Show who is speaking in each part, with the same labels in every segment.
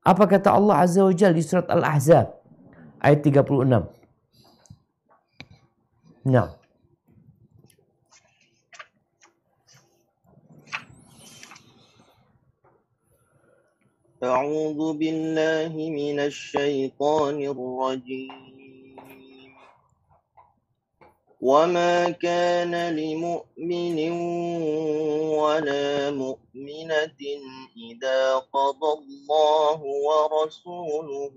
Speaker 1: Apa kata Allah Azza wa Jalla di surat Al-Ahzab ayat 36? Nah.
Speaker 2: أعوذ بالله من الشيطان الرجيم وما كان لمؤمن على مؤمنة إذا قضى الله ورسوله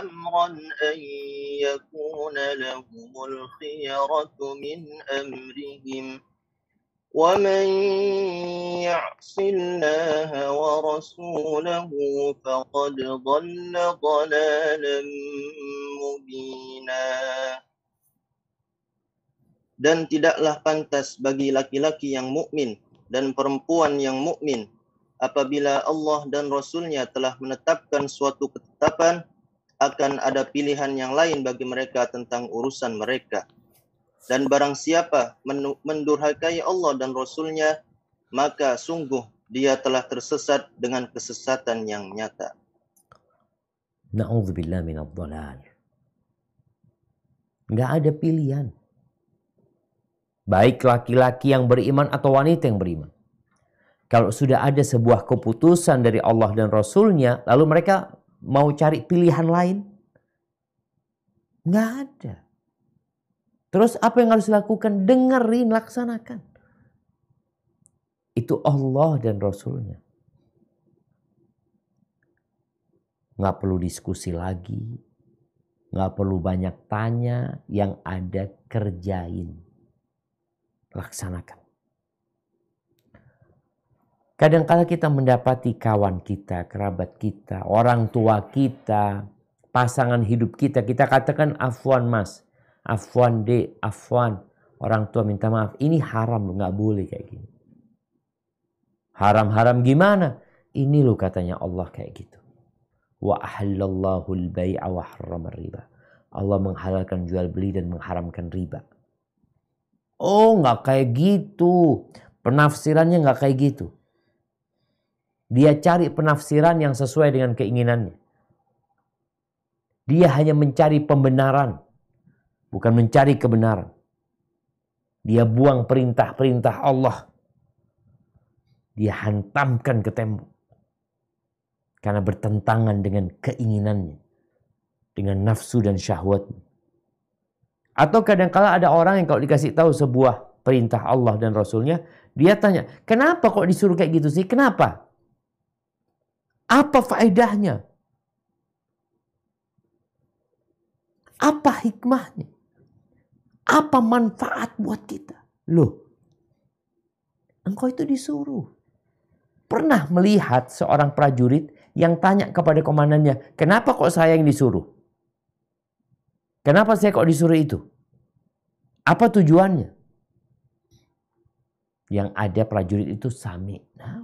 Speaker 2: أمرا أن يكون لهم الخيرة من أمرهم ومن يعص الله ورسوله فقد ضل ضلالا مبينا dan tidaklah pantas bagi laki-laki yang mukmin dan perempuan yang mukmin apabila Allah dan Rasulnya telah menetapkan suatu ketetapan akan ada pilihan yang lain bagi mereka tentang urusan mereka. Dan barang siapa mendurhakai Allah dan Rasulnya, maka sungguh dia telah tersesat dengan kesesatan yang nyata.
Speaker 1: Na'udzubillah minadzalal. Gak ada pilihan baik laki-laki yang beriman atau wanita yang beriman. Kalau sudah ada sebuah keputusan dari Allah dan Rasulnya, lalu mereka mau cari pilihan lain? Nggak ada. Terus apa yang harus dilakukan? Dengerin, laksanakan. Itu Allah dan Rasulnya. Nggak perlu diskusi lagi. Nggak perlu banyak tanya. Yang ada kerjain laksanakan. kadang Kadangkala kita mendapati kawan kita, kerabat kita, orang tua kita, pasangan hidup kita. Kita katakan afwan mas, afwan de, afwan. Orang tua minta maaf. Ini haram loh, nggak boleh kayak gini. Haram-haram gimana? Ini loh katanya Allah kayak gitu. Wa ahallallahu al baya wa riba. Allah menghalalkan jual beli dan mengharamkan riba. Oh nggak kayak gitu. Penafsirannya nggak kayak gitu. Dia cari penafsiran yang sesuai dengan keinginannya. Dia hanya mencari pembenaran, bukan mencari kebenaran. Dia buang perintah-perintah Allah. Dia hantamkan ke tembok. Karena bertentangan dengan keinginannya. Dengan nafsu dan syahwatnya. Atau kadang-kala ada orang yang kalau dikasih tahu sebuah perintah Allah dan Rasulnya, dia tanya, kenapa kok disuruh kayak gitu sih? Kenapa? Apa faedahnya? Apa hikmahnya? Apa manfaat buat kita? Loh, engkau itu disuruh. Pernah melihat seorang prajurit yang tanya kepada komandannya, kenapa kok saya yang disuruh? Kenapa saya kok disuruh itu? Apa tujuannya? Yang ada prajurit itu sami. Nah,